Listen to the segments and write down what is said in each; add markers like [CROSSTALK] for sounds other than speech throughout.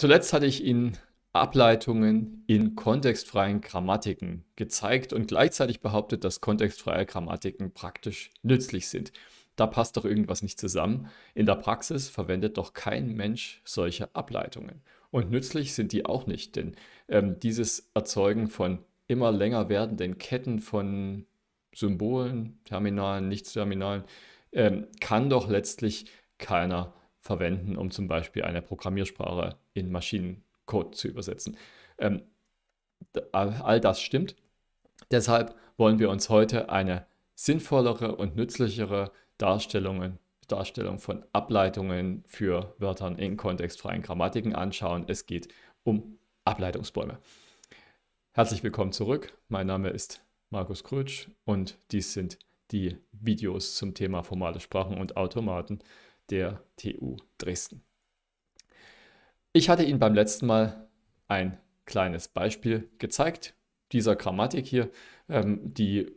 Zuletzt hatte ich Ihnen Ableitungen in kontextfreien Grammatiken gezeigt und gleichzeitig behauptet, dass kontextfreie Grammatiken praktisch nützlich sind. Da passt doch irgendwas nicht zusammen. In der Praxis verwendet doch kein Mensch solche Ableitungen. Und nützlich sind die auch nicht, denn ähm, dieses Erzeugen von immer länger werdenden Ketten von Symbolen, Terminalen, Nichtsterminalen, ähm, kann doch letztlich keiner verwenden, um zum Beispiel eine Programmiersprache in Maschinencode zu übersetzen. Ähm, all das stimmt. Deshalb wollen wir uns heute eine sinnvollere und nützlichere Darstellung, Darstellung von Ableitungen für Wörtern in kontextfreien Grammatiken anschauen. Es geht um Ableitungsbäume. Herzlich willkommen zurück. Mein Name ist Markus Krötsch und dies sind die Videos zum Thema formale Sprachen und Automaten der TU Dresden. Ich hatte Ihnen beim letzten Mal ein kleines Beispiel gezeigt, dieser Grammatik hier, ähm, die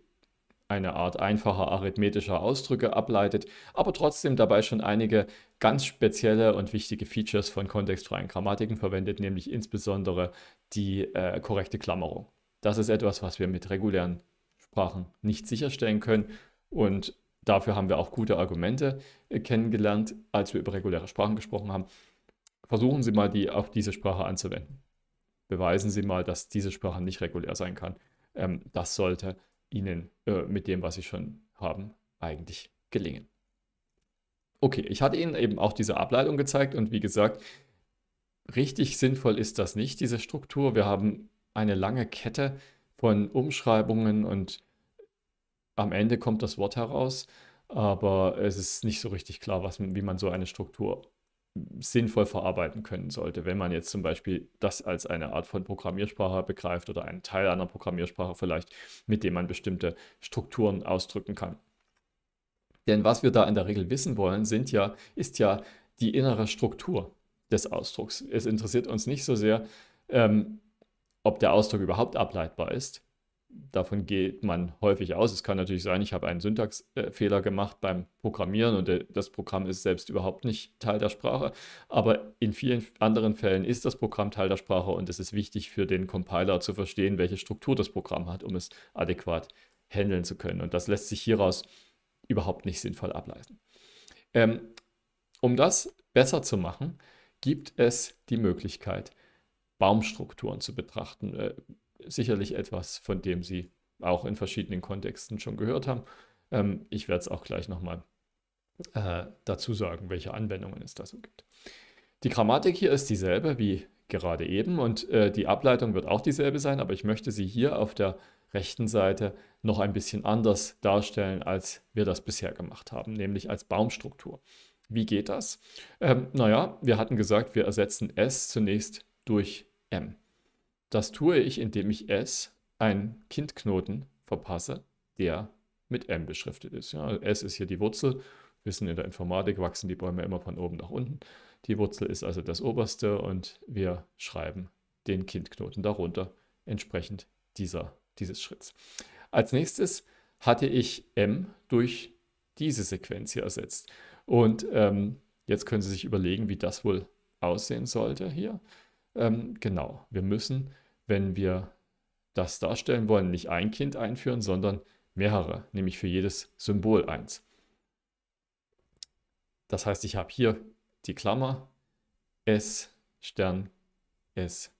eine Art einfacher arithmetischer Ausdrücke ableitet, aber trotzdem dabei schon einige ganz spezielle und wichtige Features von kontextfreien Grammatiken verwendet, nämlich insbesondere die äh, korrekte Klammerung. Das ist etwas, was wir mit regulären Sprachen nicht sicherstellen können und dafür haben wir auch gute Argumente äh, kennengelernt, als wir über reguläre Sprachen gesprochen haben versuchen Sie mal, die auf diese Sprache anzuwenden. Beweisen Sie mal, dass diese Sprache nicht regulär sein kann. Ähm, das sollte Ihnen äh, mit dem, was Sie schon haben, eigentlich gelingen. Okay, ich hatte Ihnen eben auch diese Ableitung gezeigt und wie gesagt, richtig sinnvoll ist das nicht, diese Struktur. Wir haben eine lange Kette von Umschreibungen und am Ende kommt das Wort heraus, aber es ist nicht so richtig klar, was, wie man so eine Struktur sinnvoll verarbeiten können sollte. Wenn man jetzt zum Beispiel das als eine Art von Programmiersprache begreift oder einen Teil einer Programmiersprache vielleicht, mit dem man bestimmte Strukturen ausdrücken kann. Denn was wir da in der Regel wissen wollen, sind ja, ist ja die innere Struktur des Ausdrucks. Es interessiert uns nicht so sehr, ähm, ob der Ausdruck überhaupt ableitbar ist, davon geht man häufig aus. Es kann natürlich sein, ich habe einen Syntaxfehler gemacht beim Programmieren und äh, das Programm ist selbst überhaupt nicht Teil der Sprache. Aber in vielen anderen Fällen ist das Programm Teil der Sprache und es ist wichtig für den Compiler zu verstehen, welche Struktur das Programm hat, um es adäquat handeln zu können. Und das lässt sich hieraus überhaupt nicht sinnvoll ableiten. Ähm, um das besser zu machen, gibt es die Möglichkeit, Baumstrukturen zu betrachten. Äh, sicherlich etwas, von dem Sie auch in verschiedenen Kontexten schon gehört haben. Ähm, ich werde es auch gleich nochmal äh, dazu sagen, welche Anwendungen es da so gibt. Die Grammatik hier ist dieselbe wie gerade eben und äh, die Ableitung wird auch dieselbe sein, aber ich möchte sie hier auf der rechten Seite noch ein bisschen anders darstellen, als wir das bisher gemacht haben, nämlich als Baumstruktur. Wie geht das? Ähm, naja, wir hatten gesagt, wir ersetzen S zunächst durch M. Das tue ich, indem ich s einen Kindknoten verpasse, der mit m beschriftet ist. Ja, also s ist hier die Wurzel. Wir wissen, in der Informatik wachsen die Bäume immer von oben nach unten. Die Wurzel ist also das oberste und wir schreiben den Kindknoten darunter entsprechend dieser, dieses Schritts. Als nächstes hatte ich m durch diese Sequenz hier ersetzt. Und ähm, jetzt können Sie sich überlegen, wie das wohl aussehen sollte hier. Ähm, genau, wir müssen wenn wir das darstellen wollen, nicht ein Kind einführen, sondern mehrere, nämlich für jedes Symbol eins. Das heißt, ich habe hier die Klammer S Stern S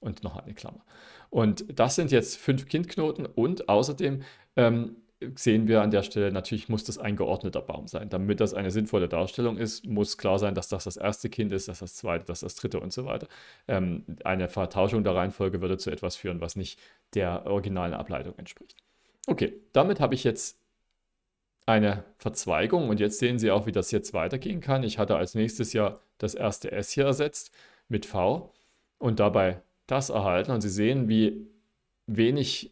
und noch eine Klammer. Und das sind jetzt fünf Kindknoten und außerdem ähm, sehen wir an der Stelle, natürlich muss das ein geordneter Baum sein. Damit das eine sinnvolle Darstellung ist, muss klar sein, dass das das erste Kind ist, dass das zweite, dass das dritte und so weiter. Ähm, eine Vertauschung der Reihenfolge würde zu etwas führen, was nicht der originalen Ableitung entspricht. Okay, damit habe ich jetzt eine Verzweigung und jetzt sehen Sie auch, wie das jetzt weitergehen kann. Ich hatte als nächstes ja das erste S hier ersetzt mit V und dabei das erhalten und Sie sehen, wie wenig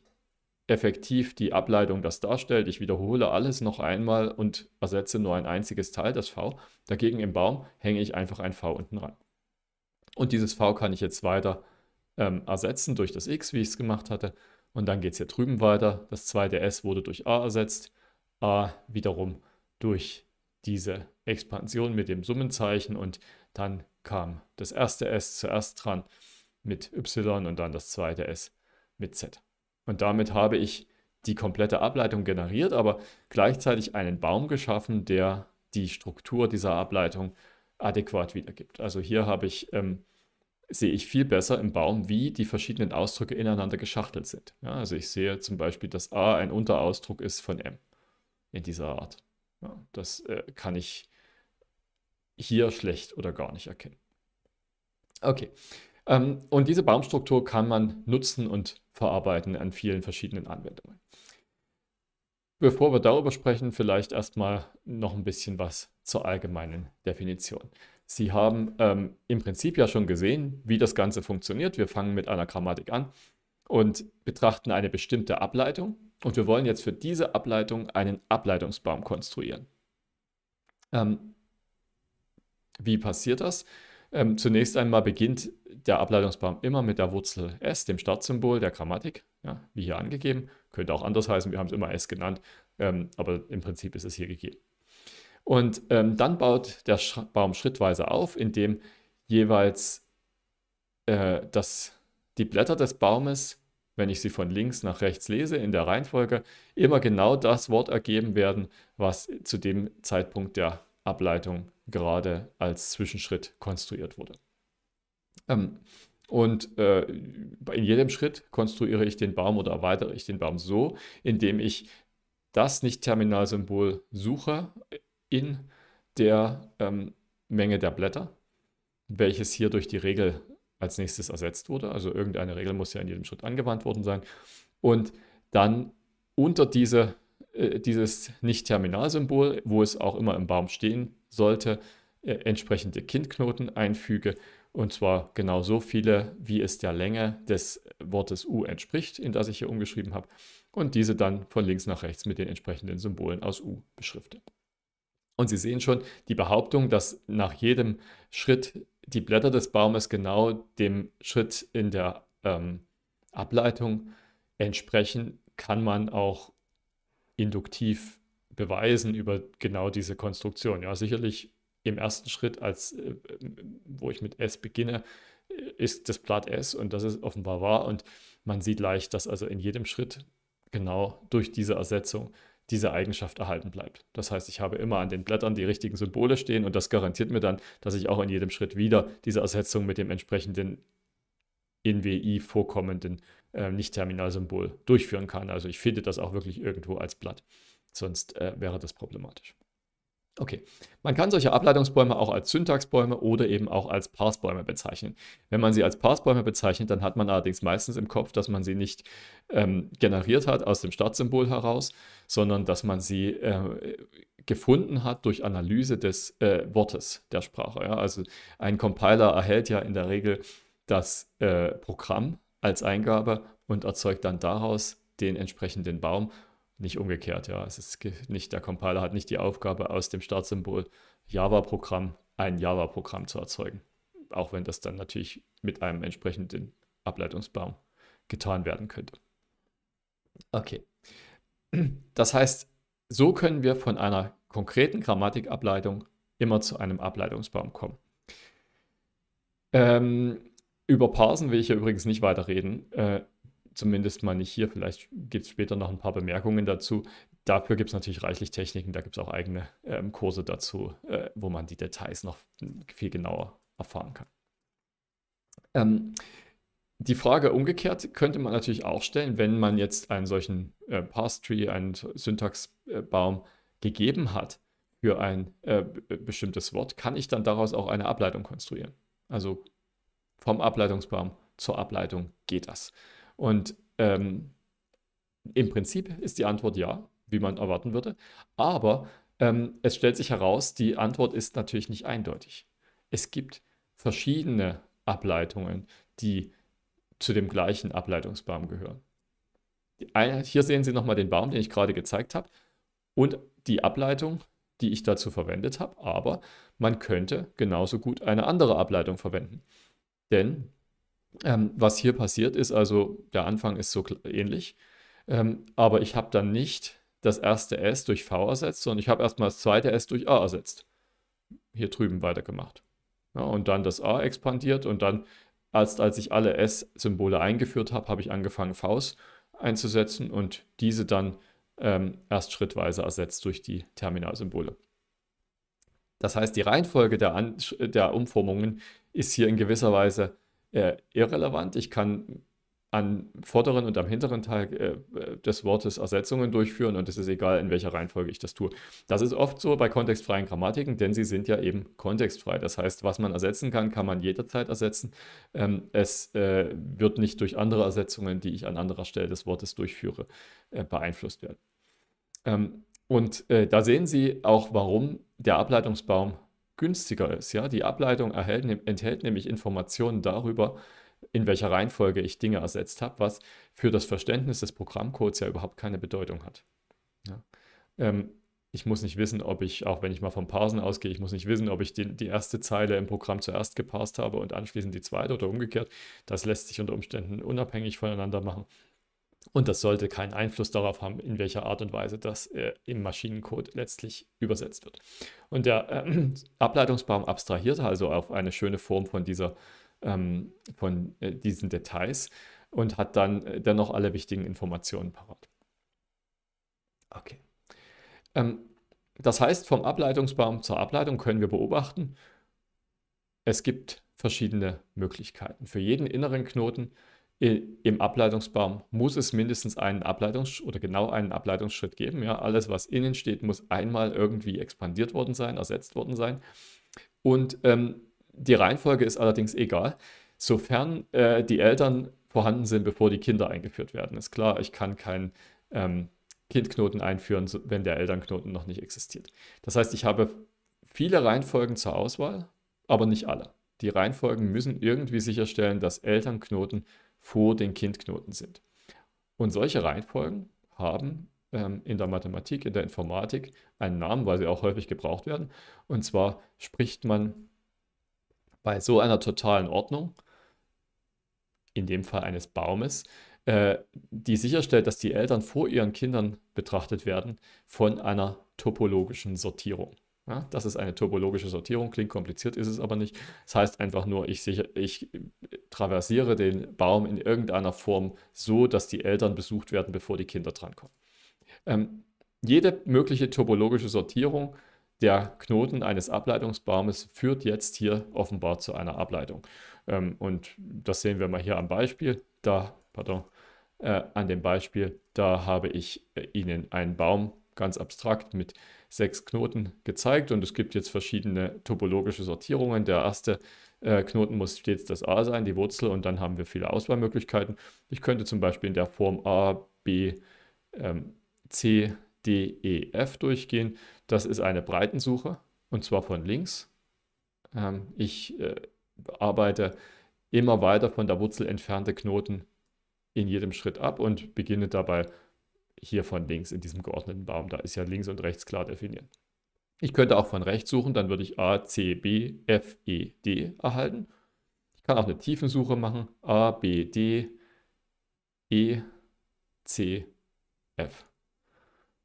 effektiv die Ableitung das darstellt. Ich wiederhole alles noch einmal und ersetze nur ein einziges Teil, das V. Dagegen im Baum hänge ich einfach ein V unten ran. Und dieses V kann ich jetzt weiter ähm, ersetzen durch das X, wie ich es gemacht hatte. Und dann geht es hier drüben weiter. Das zweite S wurde durch A ersetzt. A wiederum durch diese Expansion mit dem Summenzeichen und dann kam das erste S zuerst dran mit Y und dann das zweite S mit Z. Und damit habe ich die komplette Ableitung generiert, aber gleichzeitig einen Baum geschaffen, der die Struktur dieser Ableitung adäquat wiedergibt. Also hier habe ich, ähm, sehe ich viel besser im Baum, wie die verschiedenen Ausdrücke ineinander geschachtelt sind. Ja, also ich sehe zum Beispiel, dass A ein Unterausdruck ist von M in dieser Art. Ja, das äh, kann ich hier schlecht oder gar nicht erkennen. Okay, ähm, und diese Baumstruktur kann man nutzen und verarbeiten an vielen verschiedenen Anwendungen. Bevor wir darüber sprechen, vielleicht erstmal noch ein bisschen was zur allgemeinen Definition. Sie haben ähm, im Prinzip ja schon gesehen, wie das Ganze funktioniert. Wir fangen mit einer Grammatik an und betrachten eine bestimmte Ableitung. Und wir wollen jetzt für diese Ableitung einen Ableitungsbaum konstruieren. Ähm, wie passiert das? Ähm, zunächst einmal beginnt der Ableitungsbaum immer mit der Wurzel s, dem Startsymbol der Grammatik, ja, wie hier angegeben. Könnte auch anders heißen, wir haben es immer s genannt, ähm, aber im Prinzip ist es hier gegeben. Und ähm, dann baut der Sch Baum schrittweise auf, indem jeweils äh, das, die Blätter des Baumes, wenn ich sie von links nach rechts lese, in der Reihenfolge, immer genau das Wort ergeben werden, was zu dem Zeitpunkt der Ableitung gerade als Zwischenschritt konstruiert wurde. Ähm, und äh, in jedem Schritt konstruiere ich den Baum oder erweitere ich den Baum so, indem ich das Nicht-Terminalsymbol suche in der ähm, Menge der Blätter, welches hier durch die Regel als nächstes ersetzt wurde. Also irgendeine Regel muss ja in jedem Schritt angewandt worden sein. Und dann unter diese, äh, dieses Nicht-Terminalsymbol, wo es auch immer im Baum stehen sollte, äh, entsprechende Kindknoten einfüge und zwar genau so viele, wie es der Länge des Wortes U entspricht, in das ich hier umgeschrieben habe. Und diese dann von links nach rechts mit den entsprechenden Symbolen aus U beschriftet. Und Sie sehen schon, die Behauptung, dass nach jedem Schritt die Blätter des Baumes genau dem Schritt in der ähm, Ableitung entsprechen, kann man auch induktiv beweisen über genau diese Konstruktion. Ja, sicherlich im ersten Schritt, als äh, äh, wo ich mit S beginne, äh, ist das Blatt S und das ist offenbar wahr. Und man sieht leicht, dass also in jedem Schritt genau durch diese Ersetzung diese Eigenschaft erhalten bleibt. Das heißt, ich habe immer an den Blättern die richtigen Symbole stehen und das garantiert mir dann, dass ich auch in jedem Schritt wieder diese Ersetzung mit dem entsprechenden in WI vorkommenden äh, Nicht-Terminalsymbol durchführen kann. Also ich finde das auch wirklich irgendwo als Blatt. Sonst äh, wäre das problematisch. Okay, man kann solche Ableitungsbäume auch als Syntaxbäume oder eben auch als Parsebäume bezeichnen. Wenn man sie als Parsebäume bezeichnet, dann hat man allerdings meistens im Kopf, dass man sie nicht ähm, generiert hat aus dem Startsymbol heraus, sondern dass man sie äh, gefunden hat durch Analyse des äh, Wortes der Sprache. Ja? Also ein Compiler erhält ja in der Regel das äh, Programm als Eingabe und erzeugt dann daraus den entsprechenden Baum nicht umgekehrt, ja. Es ist nicht, der Compiler hat nicht die Aufgabe, aus dem Startsymbol Java-Programm ein Java-Programm zu erzeugen. Auch wenn das dann natürlich mit einem entsprechenden Ableitungsbaum getan werden könnte. Okay. Das heißt, so können wir von einer konkreten Grammatikableitung immer zu einem Ableitungsbaum kommen. Ähm, über Parsen will ich hier übrigens nicht weiterreden. Äh, zumindest mal nicht hier. Vielleicht gibt es später noch ein paar Bemerkungen dazu. Dafür gibt es natürlich reichlich Techniken, da gibt es auch eigene ähm, Kurse dazu, äh, wo man die Details noch hm, viel genauer erfahren kann. Ähm, die Frage umgekehrt könnte man natürlich auch stellen, wenn man jetzt einen solchen äh, Parse-Tree, einen Syntaxbaum gegeben hat für ein äh, äh, bestimmtes Wort, kann ich dann daraus auch eine Ableitung konstruieren. Also vom Ableitungsbaum zur Ableitung geht das. Und ähm, im Prinzip ist die Antwort ja, wie man erwarten würde. Aber ähm, es stellt sich heraus, die Antwort ist natürlich nicht eindeutig. Es gibt verschiedene Ableitungen, die zu dem gleichen Ableitungsbaum gehören. Eine, hier sehen Sie nochmal den Baum, den ich gerade gezeigt habe und die Ableitung, die ich dazu verwendet habe. Aber man könnte genauso gut eine andere Ableitung verwenden. Denn ähm, was hier passiert ist, also der Anfang ist so ähnlich, ähm, aber ich habe dann nicht das erste S durch V ersetzt, sondern ich habe erstmal das zweite S durch A ersetzt. Hier drüben weitergemacht. Ja, und dann das A expandiert und dann, als, als ich alle S-Symbole eingeführt habe, habe ich angefangen, Vs einzusetzen und diese dann ähm, erst schrittweise ersetzt durch die Terminalsymbole. Das heißt, die Reihenfolge der, An der Umformungen ist hier in gewisser Weise äh, irrelevant. Ich kann an vorderen und am hinteren Teil äh, des Wortes Ersetzungen durchführen und es ist egal, in welcher Reihenfolge ich das tue. Das ist oft so bei kontextfreien Grammatiken, denn sie sind ja eben kontextfrei. Das heißt, was man ersetzen kann, kann man jederzeit ersetzen. Ähm, es äh, wird nicht durch andere Ersetzungen, die ich an anderer Stelle des Wortes durchführe, äh, beeinflusst werden. Ähm, und äh, da sehen Sie auch, warum der Ableitungsbaum günstiger ist. Ja? Die Ableitung erhält, enthält nämlich Informationen darüber, in welcher Reihenfolge ich Dinge ersetzt habe, was für das Verständnis des Programmcodes ja überhaupt keine Bedeutung hat. Ja? Ähm, ich muss nicht wissen, ob ich, auch wenn ich mal vom Parsen ausgehe, ich muss nicht wissen, ob ich die, die erste Zeile im Programm zuerst geparst habe und anschließend die zweite oder umgekehrt. Das lässt sich unter Umständen unabhängig voneinander machen. Und das sollte keinen Einfluss darauf haben, in welcher Art und Weise das äh, im Maschinencode letztlich übersetzt wird. Und der äh, Ableitungsbaum abstrahiert also auf eine schöne Form von, dieser, ähm, von äh, diesen Details und hat dann äh, dennoch alle wichtigen Informationen parat. Okay. Ähm, das heißt, vom Ableitungsbaum zur Ableitung können wir beobachten, es gibt verschiedene Möglichkeiten. Für jeden inneren Knoten im Ableitungsbaum muss es mindestens einen Ableitungs- oder genau einen Ableitungsschritt geben. Ja, alles, was innen steht, muss einmal irgendwie expandiert worden sein, ersetzt worden sein. Und ähm, die Reihenfolge ist allerdings egal, sofern äh, die Eltern vorhanden sind, bevor die Kinder eingeführt werden. Ist klar, ich kann keinen ähm, Kindknoten einführen, wenn der Elternknoten noch nicht existiert. Das heißt, ich habe viele Reihenfolgen zur Auswahl, aber nicht alle. Die Reihenfolgen müssen irgendwie sicherstellen, dass Elternknoten vor den Kindknoten sind. Und solche Reihenfolgen haben ähm, in der Mathematik, in der Informatik einen Namen, weil sie auch häufig gebraucht werden. Und zwar spricht man bei so einer totalen Ordnung, in dem Fall eines Baumes, äh, die sicherstellt, dass die Eltern vor ihren Kindern betrachtet werden, von einer topologischen Sortierung. Ja, das ist eine topologische Sortierung, klingt kompliziert, ist es aber nicht. Das heißt einfach nur, ich, sicher, ich traversiere den Baum in irgendeiner Form so, dass die Eltern besucht werden, bevor die Kinder drankommen. Ähm, jede mögliche topologische Sortierung der Knoten eines Ableitungsbaumes führt jetzt hier offenbar zu einer Ableitung. Ähm, und das sehen wir mal hier am Beispiel. Da, pardon, äh, an dem Beispiel, da habe ich äh, Ihnen einen Baum ganz abstrakt mit sechs Knoten gezeigt und es gibt jetzt verschiedene topologische Sortierungen. Der erste äh, Knoten muss stets das a sein, die Wurzel, und dann haben wir viele Auswahlmöglichkeiten. Ich könnte zum Beispiel in der Form a, b, ähm, c, d, e, f durchgehen. Das ist eine Breitensuche und zwar von links. Ähm, ich äh, arbeite immer weiter von der Wurzel entfernte Knoten in jedem Schritt ab und beginne dabei hier von links in diesem geordneten Baum. Da ist ja links und rechts klar definiert. Ich könnte auch von rechts suchen, dann würde ich A, C, B, F, E, D erhalten. Ich kann auch eine Tiefensuche machen. A, B, D, E, C, F.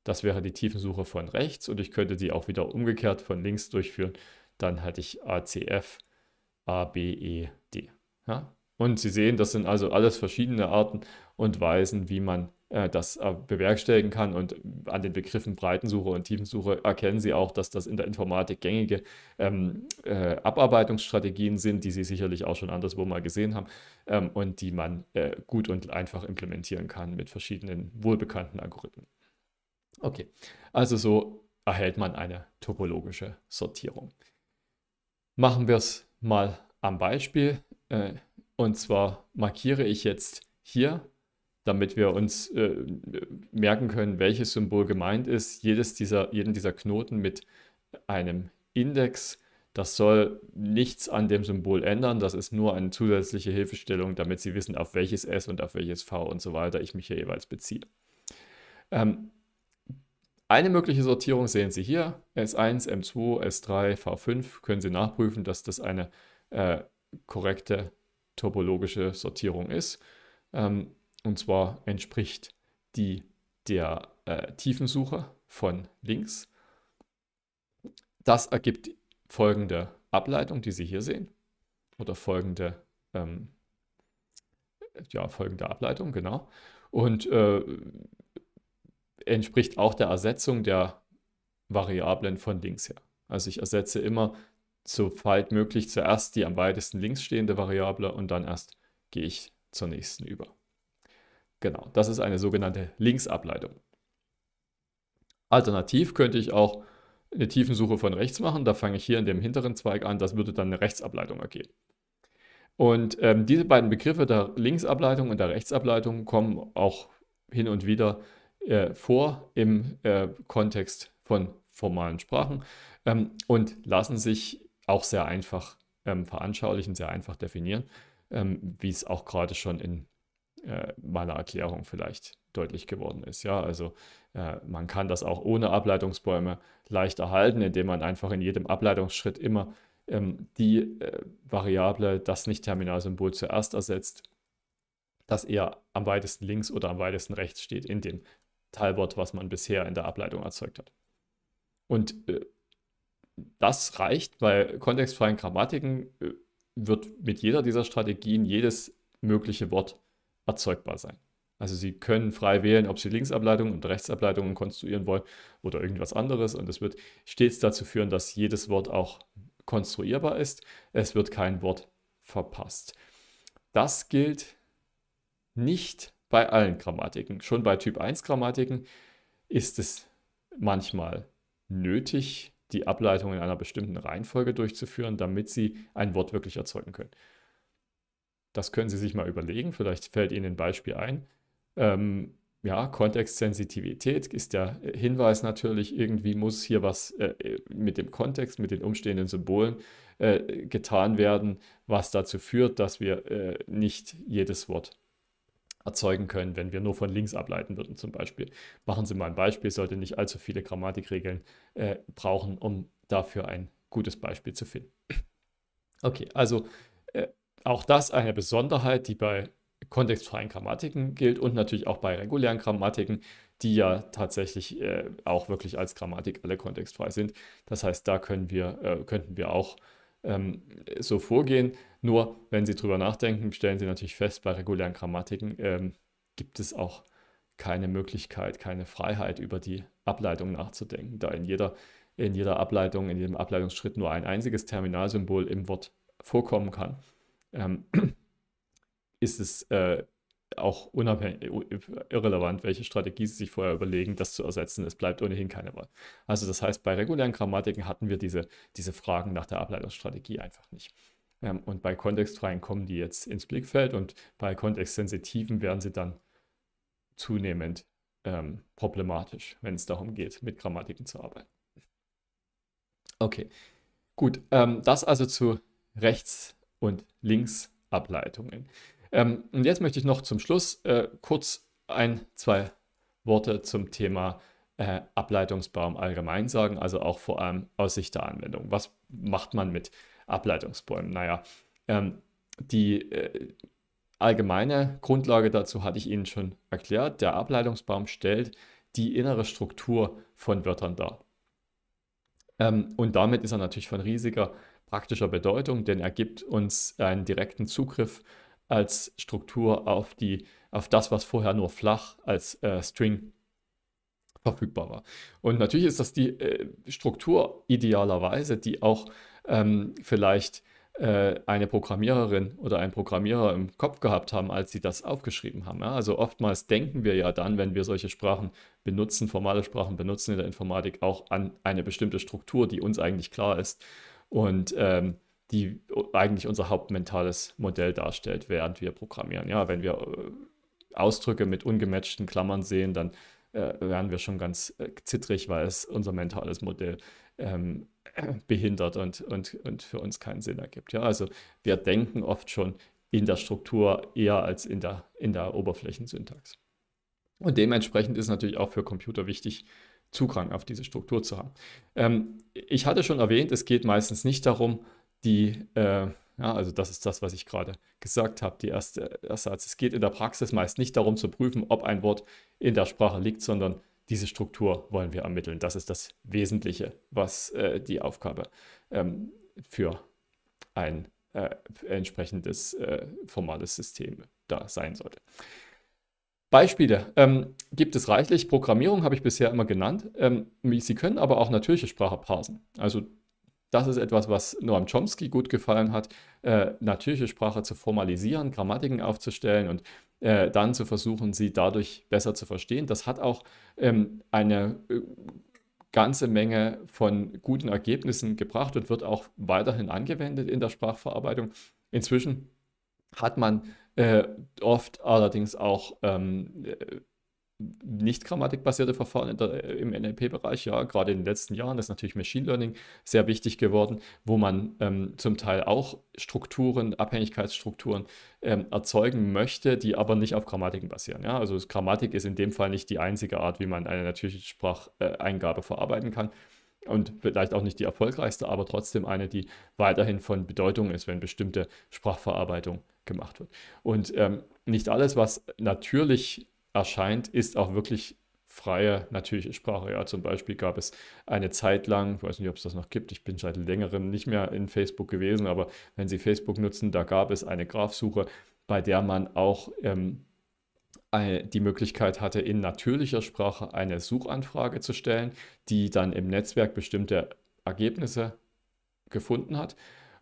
Das wäre die Tiefensuche von rechts und ich könnte die auch wieder umgekehrt von links durchführen. Dann hätte ich A, C, F, A, B, E, D. Ja? Und Sie sehen, das sind also alles verschiedene Arten und Weisen, wie man äh, das äh, bewerkstelligen kann. Und äh, an den Begriffen Breitensuche und Tiefensuche erkennen Sie auch, dass das in der Informatik gängige ähm, äh, Abarbeitungsstrategien sind, die Sie sicherlich auch schon anderswo mal gesehen haben ähm, und die man äh, gut und einfach implementieren kann mit verschiedenen wohlbekannten Algorithmen. Okay, also so erhält man eine topologische Sortierung. Machen wir es mal am Beispiel. und zwar markiere ich jetzt hier damit wir uns äh, merken können, welches Symbol gemeint ist. Jedes dieser, jeden dieser Knoten mit einem Index. Das soll nichts an dem Symbol ändern. Das ist nur eine zusätzliche Hilfestellung, damit Sie wissen, auf welches S und auf welches V und so weiter ich mich hier jeweils beziehe. Ähm, eine mögliche Sortierung sehen Sie hier. S1, M2, S3, V5 können Sie nachprüfen, dass das eine äh, korrekte topologische Sortierung ist. Ähm, und zwar entspricht die der äh, Tiefensuche von links. Das ergibt folgende Ableitung, die Sie hier sehen. Oder folgende, ähm, ja, folgende Ableitung, genau. Und äh, entspricht auch der Ersetzung der Variablen von links her. Also ich ersetze immer so weit möglich zuerst die am weitesten links stehende Variable und dann erst gehe ich zur nächsten über. Genau, das ist eine sogenannte Linksableitung. Alternativ könnte ich auch eine Tiefensuche von rechts machen. Da fange ich hier in dem hinteren Zweig an. Das würde dann eine Rechtsableitung ergeben. Und ähm, diese beiden Begriffe der Linksableitung und der Rechtsableitung kommen auch hin und wieder äh, vor im äh, Kontext von formalen Sprachen ähm, und lassen sich auch sehr einfach ähm, veranschaulichen, sehr einfach definieren, ähm, wie es auch gerade schon in äh, meiner Erklärung vielleicht deutlich geworden ist. Ja, also äh, man kann das auch ohne Ableitungsbäume leicht erhalten, indem man einfach in jedem Ableitungsschritt immer ähm, die äh, Variable, das Nicht-Terminalsymbol zuerst ersetzt, das eher am weitesten links oder am weitesten rechts steht in dem Teilwort, was man bisher in der Ableitung erzeugt hat. Und äh, das reicht weil kontextfreien Grammatiken äh, wird mit jeder dieser Strategien jedes mögliche Wort erzeugbar sein. Also Sie können frei wählen, ob Sie Linksableitungen und Rechtsableitungen konstruieren wollen oder irgendwas anderes. Und es wird stets dazu führen, dass jedes Wort auch konstruierbar ist. Es wird kein Wort verpasst. Das gilt nicht bei allen Grammatiken. Schon bei Typ 1 Grammatiken ist es manchmal nötig, die Ableitung in einer bestimmten Reihenfolge durchzuführen, damit Sie ein Wort wirklich erzeugen können. Das können Sie sich mal überlegen, vielleicht fällt Ihnen ein Beispiel ein. Ähm, ja, Kontextsensitivität ist der Hinweis natürlich, irgendwie muss hier was äh, äh, mit dem Kontext, mit den umstehenden Symbolen äh, getan werden, was dazu führt, dass wir äh, nicht jedes Wort erzeugen können, wenn wir nur von links ableiten würden zum Beispiel. Machen Sie mal ein Beispiel, sollte nicht allzu viele Grammatikregeln äh, brauchen, um dafür ein gutes Beispiel zu finden. Okay, also äh, auch das eine Besonderheit, die bei kontextfreien Grammatiken gilt und natürlich auch bei regulären Grammatiken, die ja tatsächlich äh, auch wirklich als Grammatik alle kontextfrei sind. Das heißt, da können wir, äh, könnten wir auch ähm, so vorgehen. Nur, wenn Sie drüber nachdenken, stellen Sie natürlich fest, bei regulären Grammatiken ähm, gibt es auch keine Möglichkeit, keine Freiheit, über die Ableitung nachzudenken, da in jeder, in jeder Ableitung, in jedem Ableitungsschritt nur ein einziges Terminalsymbol im Wort vorkommen kann ähm, [CLEARS THROAT] ist es äh, auch unabhängig, äh, irrelevant, welche Strategie sie sich vorher überlegen, das zu ersetzen. Es bleibt ohnehin keine Wahl. Also das heißt, bei regulären Grammatiken hatten wir diese, diese Fragen nach der Ableitungsstrategie einfach nicht. Ähm, und bei kontextfreien kommen die jetzt ins Blickfeld und bei kontextsensitiven werden sie dann zunehmend ähm, problematisch, wenn es darum geht, mit Grammatiken zu arbeiten. Okay, gut. Ähm, das also zu rechts und links Ableitungen. Ähm, und jetzt möchte ich noch zum Schluss äh, kurz ein, zwei Worte zum Thema äh, Ableitungsbaum allgemein sagen, also auch vor allem aus Sicht der Anwendung. Was macht man mit Ableitungsbäumen? Naja, ähm, die äh, allgemeine Grundlage dazu hatte ich Ihnen schon erklärt. Der Ableitungsbaum stellt die innere Struktur von Wörtern dar. Ähm, und damit ist er natürlich von riesiger praktischer Bedeutung, denn er gibt uns einen direkten Zugriff als Struktur auf, die, auf das, was vorher nur flach als äh, String verfügbar war. Und natürlich ist das die äh, Struktur idealerweise, die auch ähm, vielleicht äh, eine Programmiererin oder ein Programmierer im Kopf gehabt haben, als sie das aufgeschrieben haben. Ja? Also oftmals denken wir ja dann, wenn wir solche Sprachen benutzen, formale Sprachen benutzen in der Informatik, auch an eine bestimmte Struktur, die uns eigentlich klar ist und ähm, die eigentlich unser hauptmentales Modell darstellt, während wir programmieren. Ja, wenn wir äh, Ausdrücke mit ungematchten Klammern sehen, dann äh, werden wir schon ganz äh, zittrig, weil es unser mentales Modell ähm, [CLEARS THROAT] behindert und, und, und für uns keinen Sinn ergibt. Ja, also wir denken oft schon in der Struktur eher als in der, in der Oberflächensyntax. Und dementsprechend ist natürlich auch für Computer wichtig, Zugang auf diese Struktur zu haben. Ähm, ich hatte schon erwähnt, es geht meistens nicht darum, die, äh, ja, also das ist das, was ich gerade gesagt habe, die erste, erste Satz. Es geht in der Praxis meist nicht darum zu prüfen, ob ein Wort in der Sprache liegt, sondern diese Struktur wollen wir ermitteln. Das ist das Wesentliche, was äh, die Aufgabe ähm, für ein äh, entsprechendes äh, formales System da sein sollte. Beispiele ähm, gibt es reichlich. Programmierung habe ich bisher immer genannt. Ähm, Sie können aber auch natürliche Sprache parsen. Also das ist etwas, was Noam Chomsky gut gefallen hat, äh, natürliche Sprache zu formalisieren, Grammatiken aufzustellen und äh, dann zu versuchen, sie dadurch besser zu verstehen. Das hat auch ähm, eine äh, ganze Menge von guten Ergebnissen gebracht und wird auch weiterhin angewendet in der Sprachverarbeitung. Inzwischen hat man äh, oft allerdings auch ähm, äh, nicht grammatikbasierte Verfahren der, äh, im NLP-Bereich. Ja, gerade in den letzten Jahren ist natürlich Machine Learning sehr wichtig geworden, wo man ähm, zum Teil auch Strukturen, Abhängigkeitsstrukturen ähm, erzeugen möchte, die aber nicht auf Grammatiken basieren. Ja? Also Grammatik ist in dem Fall nicht die einzige Art, wie man eine natürliche Spracheingabe verarbeiten kann und vielleicht auch nicht die erfolgreichste, aber trotzdem eine, die weiterhin von Bedeutung ist, wenn bestimmte Sprachverarbeitung gemacht wird. Und ähm, nicht alles, was natürlich erscheint, ist auch wirklich freie, natürliche Sprache. Ja, zum Beispiel gab es eine Zeit lang, ich weiß nicht, ob es das noch gibt, ich bin seit längerem nicht mehr in Facebook gewesen, aber wenn Sie Facebook nutzen, da gab es eine Grafsuche, bei der man auch ähm, die Möglichkeit hatte, in natürlicher Sprache eine Suchanfrage zu stellen, die dann im Netzwerk bestimmte Ergebnisse gefunden hat.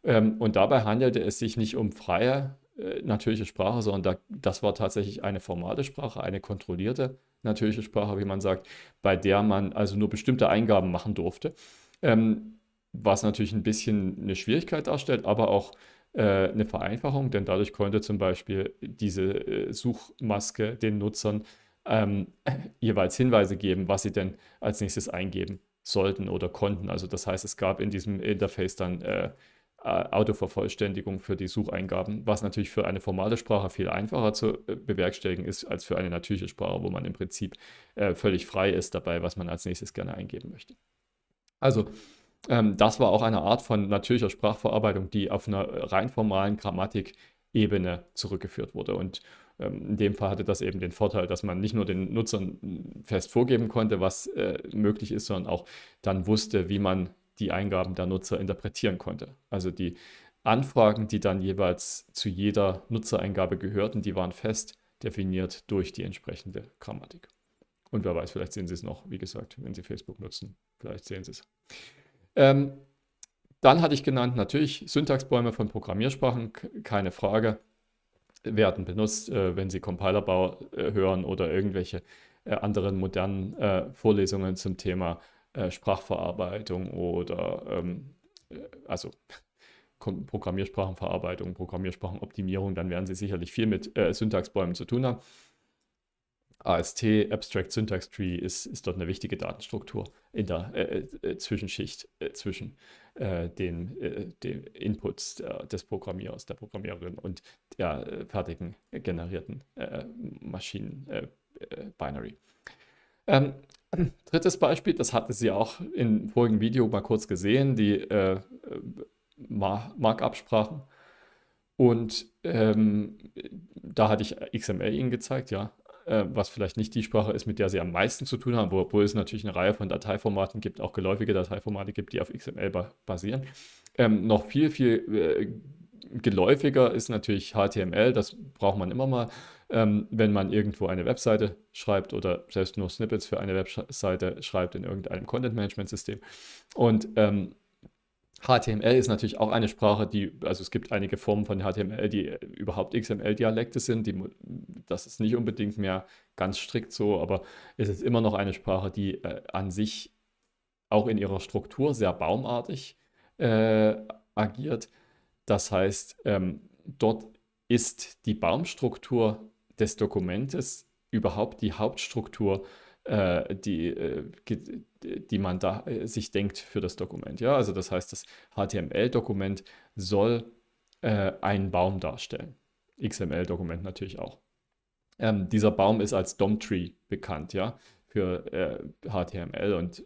Ähm, und dabei handelte es sich nicht um freie äh, natürliche Sprache, sondern da, das war tatsächlich eine formale Sprache, eine kontrollierte natürliche Sprache, wie man sagt, bei der man also nur bestimmte Eingaben machen durfte. Ähm, was natürlich ein bisschen eine Schwierigkeit darstellt, aber auch äh, eine Vereinfachung, denn dadurch konnte zum Beispiel diese äh, Suchmaske den Nutzern ähm, [CLEARS THROAT] jeweils Hinweise geben, was sie denn als nächstes eingeben sollten oder konnten. Also das heißt, es gab in diesem Interface dann äh, Autovervollständigung für die Sucheingaben, was natürlich für eine formale Sprache viel einfacher zu äh, bewerkstelligen ist als für eine natürliche Sprache, wo man im Prinzip äh, völlig frei ist dabei, was man als nächstes gerne eingeben möchte. Also, ähm, das war auch eine Art von natürlicher Sprachverarbeitung, die auf einer rein formalen Grammatikebene zurückgeführt wurde. Und ähm, in dem Fall hatte das eben den Vorteil, dass man nicht nur den Nutzern hm, fest vorgeben konnte, was äh, möglich ist, sondern auch dann wusste, wie man die Eingaben der Nutzer interpretieren konnte. Also die Anfragen, die dann jeweils zu jeder Nutzereingabe gehörten, die waren fest definiert durch die entsprechende Grammatik. Und wer weiß, vielleicht sehen Sie es noch, wie gesagt, wenn Sie Facebook nutzen, vielleicht sehen Sie es. Ähm, dann hatte ich genannt, natürlich Syntaxbäume von Programmiersprachen, keine Frage, werden benutzt, äh, wenn Sie Compilerbau äh, hören oder irgendwelche äh, anderen modernen äh, Vorlesungen zum Thema äh, Sprachverarbeitung oder ähm, äh, also [LAUGHS] Programmiersprachenverarbeitung, Programmiersprachenoptimierung, dann werden sie sicherlich viel mit äh, Syntaxbäumen zu tun haben. AST, Abstract Syntax Tree, ist, ist dort eine wichtige Datenstruktur in der äh, äh, äh Zwischenschicht zwischen den, den Inputs der, des Programmierers, der Programmiererin und der fertigen generierten Maschinen-Binary. Ähm, Drittes Beispiel, das hatte sie auch im vorigen Video mal kurz gesehen, die äh, äh Markup-Sprachen. Und ähm, da hatte ich XML Ihnen gezeigt, ja, äh, was vielleicht nicht die Sprache ist, mit der Sie am meisten zu tun haben, obwohl es natürlich eine Reihe von Dateiformaten gibt, auch geläufige Dateiformate gibt, die auf XML ba basieren. Ähm, noch viel, viel äh, geläufiger ist natürlich HTML, das braucht man immer mal ähm, wenn man irgendwo eine Webseite schreibt oder selbst nur Snippets für eine Webseite schreibt in irgendeinem Content-Management-System. Und ähm, HTML ist natürlich auch eine Sprache, die, also es gibt einige Formen von HTML, die äh, überhaupt XML-Dialekte sind. Die, das ist nicht unbedingt mehr ganz strikt so, aber es ist immer noch eine Sprache, die äh, an sich auch in ihrer Struktur sehr baumartig äh, agiert. Das heißt, ähm, dort ist die Baumstruktur des Dokumentes überhaupt die Hauptstruktur, äh, die, äh, die man da äh, sich denkt für das Dokument. Ja, also das heißt, das HTML-Dokument soll äh, einen Baum darstellen. XML-Dokument natürlich auch. Ähm, dieser Baum ist als DOM-Tree bekannt, ja, für HTML äh, und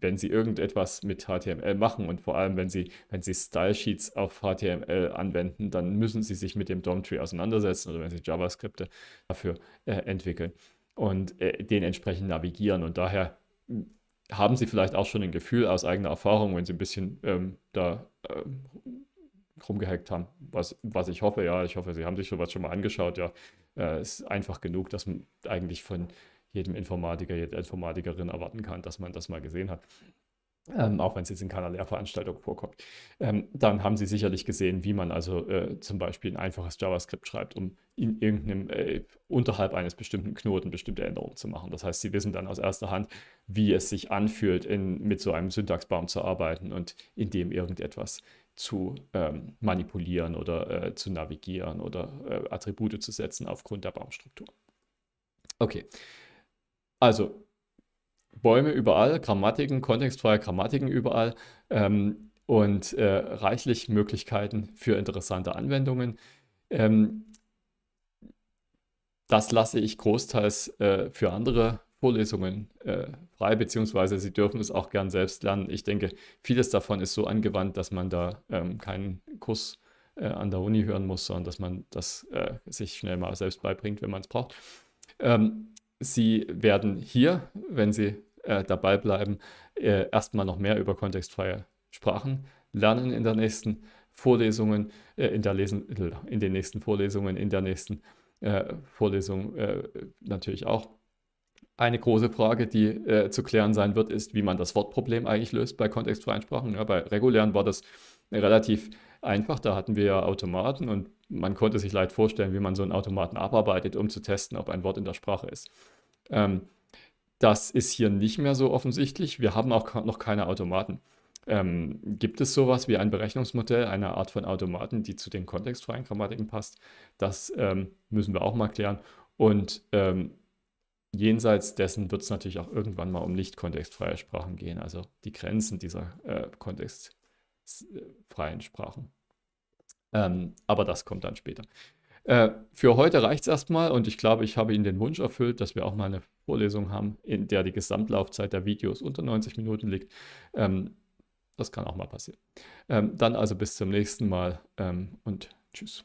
wenn sie irgendetwas mit HTML machen und vor allem, wenn sie, wenn sie Style-Sheets auf HTML anwenden, dann müssen sie sich mit dem DOM-Tree auseinandersetzen oder wenn sie JavaScript dafür äh, entwickeln und äh, den entsprechend navigieren. Und daher hm, haben sie vielleicht auch schon ein Gefühl aus eigener Erfahrung, wenn sie ein bisschen ähm, da ähm, rumgehackt haben, was, was ich hoffe, ja, ich hoffe, sie haben sich sowas schon mal angeschaut, ja, äh, ist einfach genug, dass man eigentlich von jedem Informatiker, jeder Informatikerin erwarten kann, dass man das mal gesehen hat. Ähm, auch wenn es jetzt in keiner Lehrveranstaltung vorkommt, ähm, dann haben Sie sicherlich gesehen, wie man also äh, zum Beispiel ein einfaches JavaScript schreibt, um in irgendeinem äh, unterhalb eines bestimmten Knoten bestimmte Änderungen zu machen. Das heißt, Sie wissen dann aus erster Hand, wie es sich anfühlt, in, mit so einem Syntaxbaum zu arbeiten und in dem irgendetwas zu ähm, manipulieren oder äh, zu navigieren oder äh, Attribute zu setzen aufgrund der Baumstruktur. Okay. Also Bäume überall, Grammatiken, kontextfreie Grammatiken überall ähm, und äh, reichlich Möglichkeiten für interessante Anwendungen. Ähm, das lasse ich großteils äh, für andere Vorlesungen äh, frei, beziehungsweise Sie dürfen es auch gern selbst lernen. Ich denke, vieles davon ist so angewandt, dass man da ähm, keinen Kurs äh, an der Uni hören muss, sondern dass man das äh, sich schnell mal selbst beibringt, wenn man es braucht. Ähm, sie werden hier, wenn sie äh, dabei bleiben, äh, erstmal noch mehr über kontextfreie Sprachen lernen in der nächsten Vorlesungen, äh, in, der Lesen, in den nächsten Vorlesungen, in der nächsten äh, Vorlesung äh, natürlich auch. Eine große Frage, die äh, zu klären sein wird, ist, wie man das Wortproblem eigentlich löst bei kontextfreien Sprachen. Ja, bei regulären war das relativ einfach. Da hatten wir ja Automaten und man konnte sich leicht vorstellen, wie man so einen Automaten abarbeitet, um zu testen, ob ein Wort in der Sprache ist. Ähm, das ist hier nicht mehr so offensichtlich. Wir haben auch noch keine Automaten. Ähm, gibt es sowas wie ein Berechnungsmodell, eine Art von Automaten, die zu den kontextfreien Grammatiken passt? Das ähm, müssen wir auch mal klären. Und ähm, jenseits dessen wird es natürlich auch irgendwann mal um nicht kontextfreie Sprachen gehen, also die Grenzen dieser äh, kontextfreien äh, freien Sprachen. Ähm, aber das kommt dann später. Äh, für heute reicht es erstmal und ich glaube, ich habe Ihnen den Wunsch erfüllt, dass wir auch mal eine Vorlesung haben, in der die Gesamtlaufzeit der Videos unter 90 Minuten liegt. Ähm, das kann auch mal passieren. Ähm, dann also bis zum nächsten Mal ähm, und tschüss.